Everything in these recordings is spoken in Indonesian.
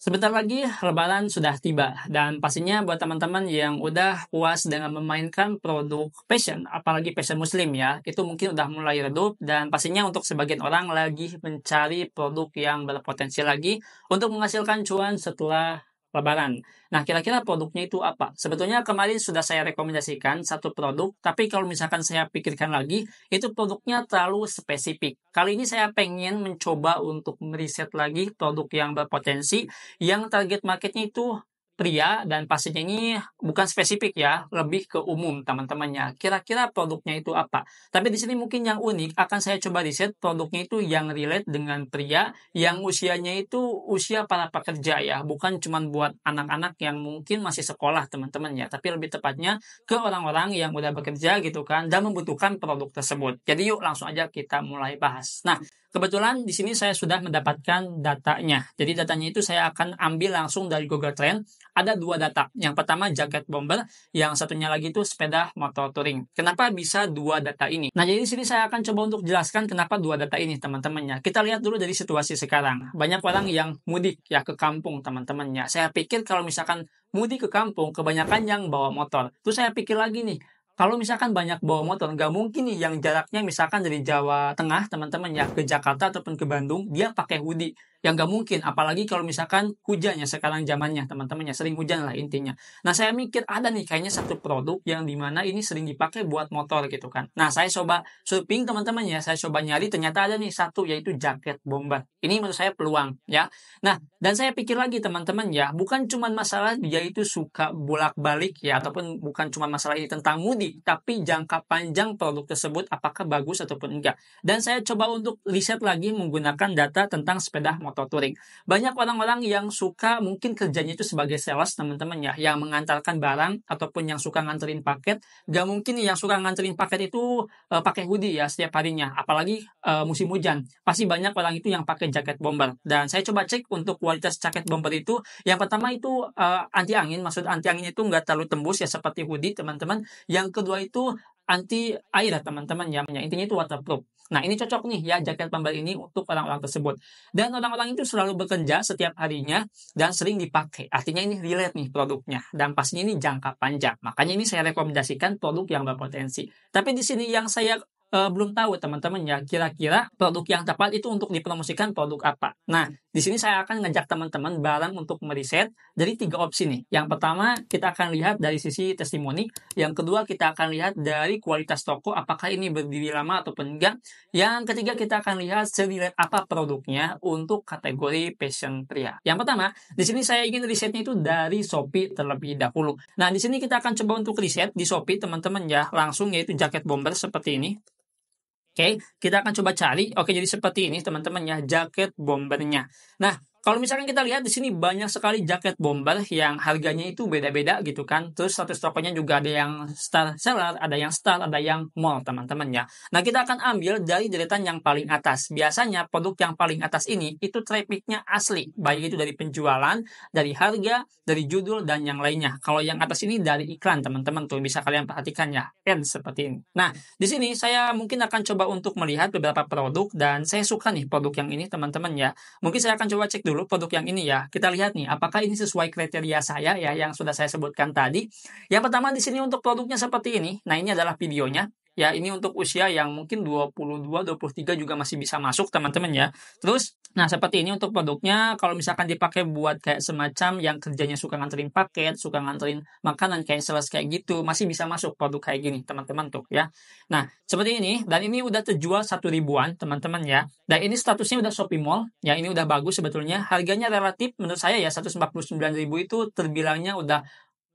Sebentar lagi Lebaran sudah tiba dan pastinya buat teman-teman yang udah puas dengan memainkan produk fashion, apalagi fashion muslim ya, itu mungkin udah mulai redup dan pastinya untuk sebagian orang lagi mencari produk yang berpotensi lagi untuk menghasilkan cuan setelah Lebaran. Nah, kira-kira produknya itu apa? Sebetulnya kemarin sudah saya rekomendasikan satu produk, tapi kalau misalkan saya pikirkan lagi, itu produknya terlalu spesifik. Kali ini saya pengen mencoba untuk meriset lagi produk yang berpotensi, yang target marketnya itu pria dan pastinya ini bukan spesifik ya, lebih ke umum teman-temannya. Kira-kira produknya itu apa? Tapi di sini mungkin yang unik akan saya coba riset produknya itu yang relate dengan pria yang usianya itu usia para pekerja ya, bukan cuma buat anak-anak yang mungkin masih sekolah teman-teman ya, tapi lebih tepatnya ke orang-orang yang udah bekerja gitu kan dan membutuhkan produk tersebut. Jadi yuk langsung aja kita mulai bahas. Nah, Kebetulan di sini saya sudah mendapatkan datanya. Jadi datanya itu saya akan ambil langsung dari Google Trend ada dua data. Yang pertama jaket bomber, yang satunya lagi itu sepeda motor touring. Kenapa bisa dua data ini? Nah, jadi di sini saya akan coba untuk jelaskan kenapa dua data ini, teman-temannya. Kita lihat dulu dari situasi sekarang. Banyak orang yang mudik ya ke kampung, teman-temannya. Saya pikir kalau misalkan mudik ke kampung, kebanyakan yang bawa motor. Terus saya pikir lagi nih, kalau misalkan banyak bawa motor, nggak mungkin nih yang jaraknya misalkan dari Jawa Tengah teman-teman ya ke Jakarta ataupun ke Bandung, dia pakai hoodie yang gak mungkin apalagi kalau misalkan hujannya sekarang zamannya teman-temannya sering hujan lah intinya nah saya mikir ada nih kayaknya satu produk yang dimana ini sering dipakai buat motor gitu kan nah saya coba surfing teman-teman ya saya coba nyari ternyata ada nih satu yaitu jaket bomber ini menurut saya peluang ya nah dan saya pikir lagi teman-teman ya bukan cuma masalah dia itu suka bolak-balik ya ataupun bukan cuma masalah ini tentang mudik, tapi jangka panjang produk tersebut apakah bagus ataupun enggak dan saya coba untuk riset lagi menggunakan data tentang sepeda motor motor touring. Banyak orang-orang yang suka mungkin kerjanya itu sebagai sales teman-teman ya, yang mengantarkan barang ataupun yang suka nganterin paket. Gak mungkin yang suka nganterin paket itu uh, pakai hoodie ya setiap harinya, apalagi uh, musim hujan. Pasti banyak orang itu yang pakai jaket bomber. Dan saya coba cek untuk kualitas jaket bomber itu, yang pertama itu uh, anti angin, maksud anti angin itu nggak terlalu tembus ya seperti hoodie teman-teman. Yang kedua itu anti air teman-teman ya intinya itu waterproof nah ini cocok nih ya jaket pambal ini untuk orang-orang tersebut dan orang-orang itu selalu bekerja setiap harinya dan sering dipakai artinya ini relate nih produknya dan pastinya ini jangka panjang makanya ini saya rekomendasikan produk yang berpotensi tapi di sini yang saya uh, belum tahu teman-teman ya kira-kira produk yang tepat itu untuk dipromosikan produk apa. Nah, di sini saya akan ngajak teman-teman barang untuk meriset dari tiga opsi nih. Yang pertama kita akan lihat dari sisi testimoni, yang kedua kita akan lihat dari kualitas toko apakah ini berdiri lama atau enggak. Yang ketiga kita akan lihat sederet apa produknya untuk kategori fashion pria. Yang pertama, di sini saya ingin risetnya itu dari Shopee terlebih dahulu. Nah, di sini kita akan coba untuk riset di Shopee teman-teman ya, langsung yaitu jaket bomber seperti ini. Oke, okay, kita akan coba cari. Oke, okay, jadi seperti ini teman-teman ya, jaket bombernya. Nah, kalau misalkan kita lihat di sini banyak sekali jaket bomber yang harganya itu beda-beda gitu kan. Terus satu stoknya juga ada yang star seller, ada yang star, ada yang mall teman-teman ya. Nah kita akan ambil dari deretan yang paling atas. Biasanya produk yang paling atas ini itu trafficnya asli. Baik itu dari penjualan, dari harga, dari judul, dan yang lainnya. Kalau yang atas ini dari iklan teman-teman tuh bisa kalian perhatikan ya. N seperti ini. Nah di sini saya mungkin akan coba untuk melihat beberapa produk dan saya suka nih produk yang ini teman-teman ya. Mungkin saya akan coba cek dulu dulu produk yang ini ya. Kita lihat nih, apakah ini sesuai kriteria saya ya yang sudah saya sebutkan tadi. Yang pertama di sini untuk produknya seperti ini. Nah, ini adalah videonya ya ini untuk usia yang mungkin 22 23 juga masih bisa masuk teman-teman ya terus nah seperti ini untuk produknya kalau misalkan dipakai buat kayak semacam yang kerjanya suka nganterin paket suka nganterin makanan kayak sales kayak gitu masih bisa masuk produk kayak gini teman-teman tuh ya nah seperti ini dan ini udah terjual satu ribuan teman-teman ya dan ini statusnya udah Shopee Mall ya ini udah bagus sebetulnya harganya relatif menurut saya ya 149 ribu itu terbilangnya udah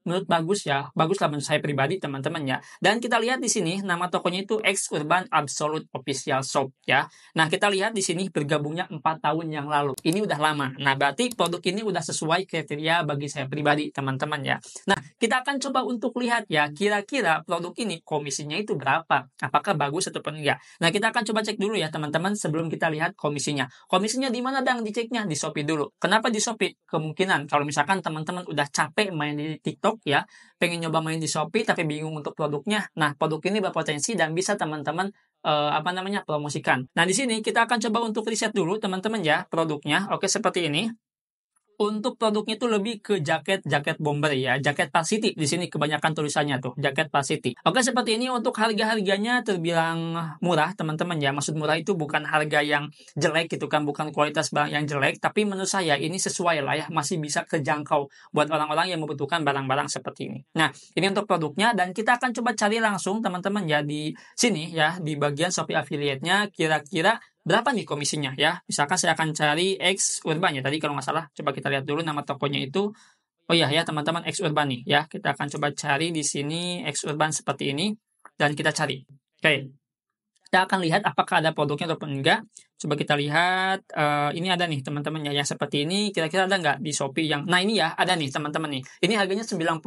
menurut bagus ya bagus lah menurut saya pribadi teman-teman ya dan kita lihat di sini nama tokonya itu X urban absolute official shop ya nah kita lihat di sini bergabungnya empat tahun yang lalu ini udah lama nah berarti produk ini udah sesuai kriteria bagi saya pribadi teman-teman ya nah kita akan coba untuk lihat ya kira-kira produk ini komisinya itu berapa apakah bagus atau enggak nah kita akan coba cek dulu ya teman-teman sebelum kita lihat komisinya komisinya di mana dang diceknya di Shopee dulu kenapa di Shopee kemungkinan kalau misalkan teman-teman udah capek main di TikTok ya, pengen nyoba main di Shopee tapi bingung untuk produknya. Nah, produk ini berpotensi dan bisa teman-teman eh, apa namanya promosikan. Nah, di sini kita akan coba untuk riset dulu teman-teman ya produknya. Oke, seperti ini untuk produknya itu lebih ke jaket-jaket bomber ya, jaket pasiti. di sini kebanyakan tulisannya tuh, jaket pasiti. Oke, seperti ini untuk harga-harganya terbilang murah teman-teman ya. Maksud murah itu bukan harga yang jelek gitu kan, bukan kualitas barang yang jelek, tapi menurut saya ini sesuai lah ya, masih bisa terjangkau buat orang-orang yang membutuhkan barang-barang seperti ini. Nah, ini untuk produknya dan kita akan coba cari langsung teman-teman ya di sini ya di bagian Shopee affiliate-nya kira-kira berapa nih komisinya ya misalkan saya akan cari X Urban ya tadi kalau nggak salah coba kita lihat dulu nama tokonya itu oh iya ya teman-teman X Urban nih ya kita akan coba cari di sini X Urban seperti ini dan kita cari oke okay. kita akan lihat apakah ada produknya ataupun enggak coba kita lihat uh, ini ada nih teman-teman ya yang seperti ini kira-kira ada nggak di Shopee yang nah ini ya ada nih teman-teman nih ini harganya 90.000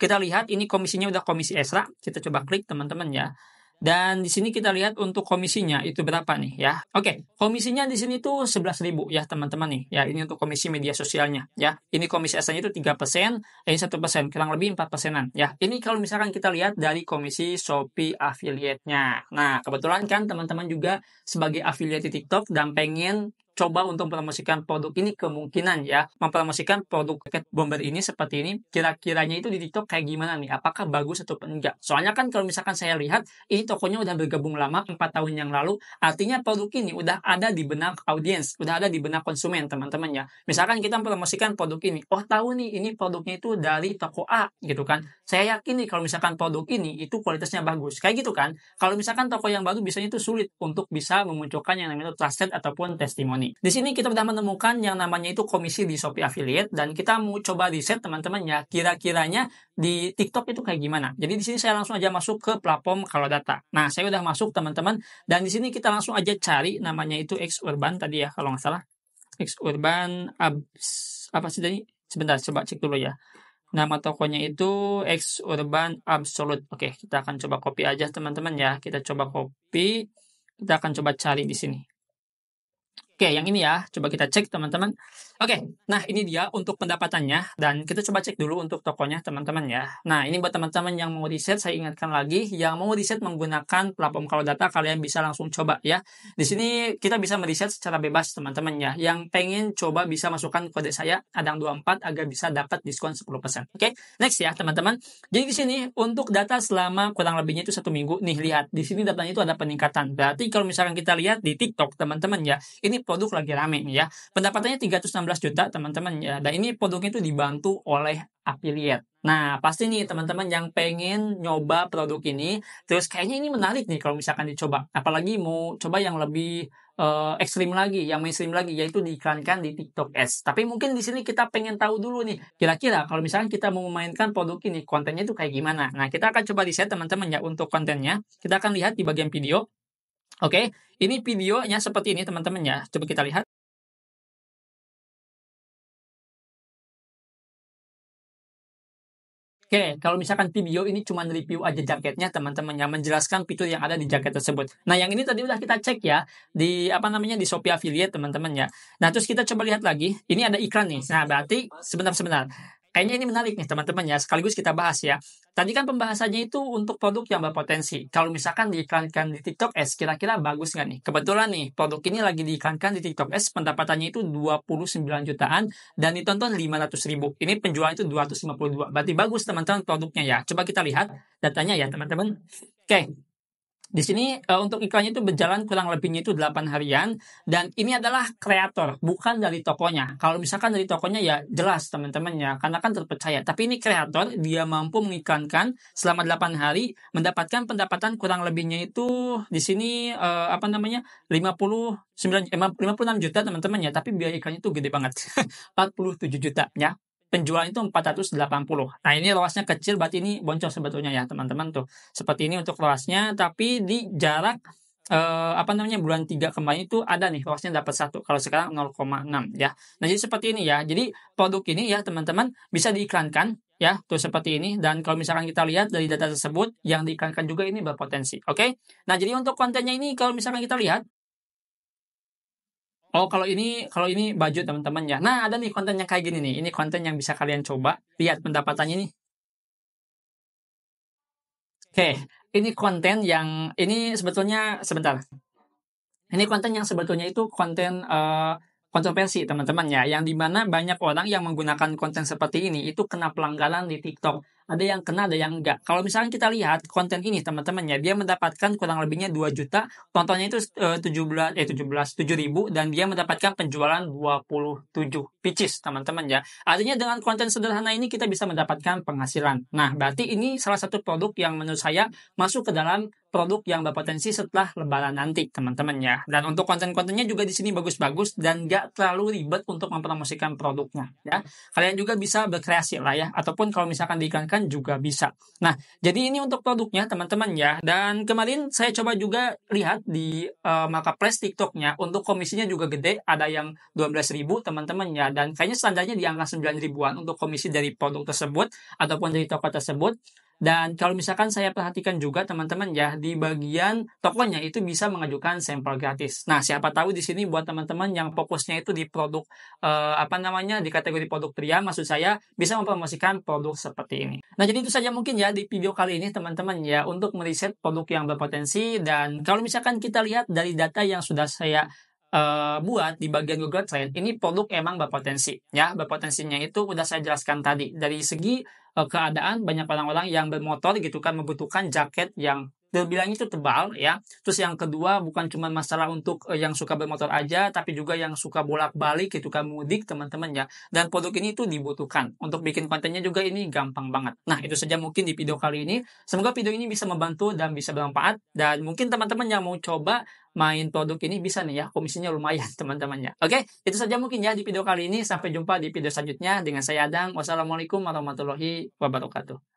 kita lihat ini komisinya udah komisi Esra kita coba klik teman-teman ya dan di sini kita lihat untuk komisinya itu berapa nih ya. Oke, komisinya di sini tuh 11.000 ya teman-teman nih. Ya, ini untuk komisi media sosialnya ya. Ini komisi asalnya itu 3%, ini 1%, kurang lebih 4 persenan ya. Ini kalau misalkan kita lihat dari komisi Shopee affiliate-nya. Nah, kebetulan kan teman-teman juga sebagai affiliate di TikTok dan pengen coba untuk mempromosikan produk ini kemungkinan ya mempromosikan produk roket bomber ini seperti ini kira-kiranya itu di TikTok kayak gimana nih apakah bagus atau enggak soalnya kan kalau misalkan saya lihat ini tokonya udah bergabung lama 4 tahun yang lalu artinya produk ini udah ada di benak audiens udah ada di benak konsumen teman-teman ya misalkan kita mempromosikan produk ini oh tahu nih ini produknya itu dari toko A gitu kan saya yakin nih kalau misalkan produk ini itu kualitasnya bagus kayak gitu kan kalau misalkan toko yang baru biasanya itu sulit untuk bisa memunculkan yang namanya trusted ataupun testimoni di sini kita sudah menemukan yang namanya itu komisi di Shopee Affiliate dan kita mau coba riset teman-teman ya kira-kiranya di TikTok itu kayak gimana. Jadi di sini saya langsung aja masuk ke platform kalau data. Nah, saya udah masuk teman-teman dan di sini kita langsung aja cari namanya itu X Urban tadi ya kalau nggak salah. X Urban Abs apa sih tadi? Sebentar coba cek dulu ya nama tokonya itu X Urban Absolute. Oke, kita akan coba copy aja teman-teman ya. Kita coba copy, kita akan coba cari di sini. Oke, yang ini ya, coba kita cek teman-teman. Oke, nah ini dia untuk pendapatannya dan kita coba cek dulu untuk tokonya teman-teman ya. Nah, ini buat teman-teman yang mau riset saya ingatkan lagi yang mau riset menggunakan platform kalau data kalian bisa langsung coba ya. Di sini kita bisa meriset secara bebas teman-teman ya. Yang pengen coba bisa masukkan kode saya adang 24 agar bisa dapat diskon 10%. Oke, next ya teman-teman. Jadi di sini untuk data selama kurang lebihnya itu satu minggu nih lihat di sini datanya itu ada peningkatan. Berarti kalau misalkan kita lihat di TikTok teman-teman ya, ini produk lagi rame nih ya. Pendapatannya 316 juta teman-teman ya. Dan ini produknya itu dibantu oleh affiliate. Nah, pasti nih teman-teman yang pengen nyoba produk ini, terus kayaknya ini menarik nih kalau misalkan dicoba. Apalagi mau coba yang lebih uh, ekstrim lagi, yang mainstream lagi, yaitu diiklankan di TikTok Ads. Tapi mungkin di sini kita pengen tahu dulu nih, kira-kira kalau misalkan kita mau memainkan produk ini, kontennya itu kayak gimana. Nah, kita akan coba di teman-teman ya untuk kontennya. Kita akan lihat di bagian video. Oke, okay? ini videonya seperti ini teman-teman ya. Coba kita lihat. Oke, okay, kalau misalkan video ini cuma review aja jaketnya teman-teman yang menjelaskan fitur yang ada di jaket tersebut. Nah, yang ini tadi udah kita cek ya di apa namanya di Shopee affiliate teman-teman ya. Nah, terus kita coba lihat lagi. Ini ada iklan nih. Nah, berarti sebentar-sebentar. Kayaknya ini menarik nih teman-teman ya, sekaligus kita bahas ya. Tadi kan pembahasannya itu untuk produk yang berpotensi. Kalau misalkan diiklankan di TikTok S, kira-kira bagus nggak nih? Kebetulan nih, produk ini lagi diiklankan di TikTok S. pendapatannya itu 29 jutaan, dan ditonton 500 ribu. Ini penjualan itu 252. Berarti bagus teman-teman produknya ya. Coba kita lihat datanya ya teman-teman. Oke, di sini uh, untuk iklannya itu berjalan kurang lebihnya itu 8 harian dan ini adalah kreator bukan dari tokonya. Kalau misalkan dari tokonya ya jelas teman-teman ya karena kan terpercaya. Tapi ini kreator dia mampu mengiklankan selama 8 hari mendapatkan pendapatan kurang lebihnya itu di sini uh, apa namanya lima puluh 56 eh, juta teman-teman ya tapi biaya iklannya itu gede banget. 47 juta ya penjualan itu 480. Nah, ini luasnya kecil berarti ini boncos sebetulnya ya, teman-teman tuh. Seperti ini untuk luasnya tapi di jarak eh, apa namanya bulan 3 kemarin itu ada nih luasnya dapat satu kalau sekarang 0,6 ya nah jadi seperti ini ya jadi produk ini ya teman-teman bisa diiklankan ya tuh seperti ini dan kalau misalkan kita lihat dari data tersebut yang diiklankan juga ini berpotensi oke okay? nah jadi untuk kontennya ini kalau misalkan kita lihat Oh kalau ini kalau ini baju teman-teman ya. Nah ada nih kontennya kayak gini nih. Ini konten yang bisa kalian coba lihat pendapatannya nih. Oke, okay. ini konten yang ini sebetulnya sebentar. Ini konten yang sebetulnya itu konten uh, kontroversi teman-teman ya, yang dimana banyak orang yang menggunakan konten seperti ini itu kena pelanggaran di TikTok ada yang kena ada yang enggak kalau misalnya kita lihat konten ini teman temannya dia mendapatkan kurang lebihnya 2 juta tontonnya itu eh, 17 eh 17 7000 dan dia mendapatkan penjualan 27 pieces teman-teman ya artinya dengan konten sederhana ini kita bisa mendapatkan penghasilan nah berarti ini salah satu produk yang menurut saya masuk ke dalam produk yang berpotensi setelah lebaran nanti teman-teman ya dan untuk konten-kontennya juga di sini bagus-bagus dan gak terlalu ribet untuk mempromosikan produknya ya kalian juga bisa berkreasi lah ya ataupun kalau misalkan diikankan silahkan juga bisa. Nah, jadi ini untuk produknya teman-teman ya. Dan kemarin saya coba juga lihat di uh, marketplace TikToknya untuk komisinya juga gede, ada yang ribu teman-teman ya. Dan kayaknya standarnya di angka 9 ribuan untuk komisi dari produk tersebut ataupun dari toko tersebut. Dan kalau misalkan saya perhatikan juga teman-teman ya di bagian tokonya itu bisa mengajukan sampel gratis. Nah, siapa tahu di sini buat teman-teman yang fokusnya itu di produk eh, apa namanya di kategori produk pria maksud saya bisa mempromosikan produk seperti ini. Nah, jadi itu saja mungkin ya di video kali ini teman-teman ya untuk meriset produk yang berpotensi dan kalau misalkan kita lihat dari data yang sudah saya uh, buat di bagian Google Trend ini produk emang berpotensi ya berpotensinya itu udah saya jelaskan tadi dari segi uh, keadaan banyak orang-orang yang bermotor gitu kan membutuhkan jaket yang terbilang itu tebal ya. Terus yang kedua bukan cuma masalah untuk eh, yang suka bermotor aja tapi juga yang suka bolak-balik gitu kan mudik teman-teman ya. Dan produk ini tuh dibutuhkan. Untuk bikin kontennya juga ini gampang banget. Nah, itu saja mungkin di video kali ini. Semoga video ini bisa membantu dan bisa bermanfaat dan mungkin teman-teman yang mau coba main produk ini bisa nih ya komisinya lumayan teman temannya Oke, itu saja mungkin ya di video kali ini. Sampai jumpa di video selanjutnya dengan saya Adang. Wassalamualaikum warahmatullahi wabarakatuh.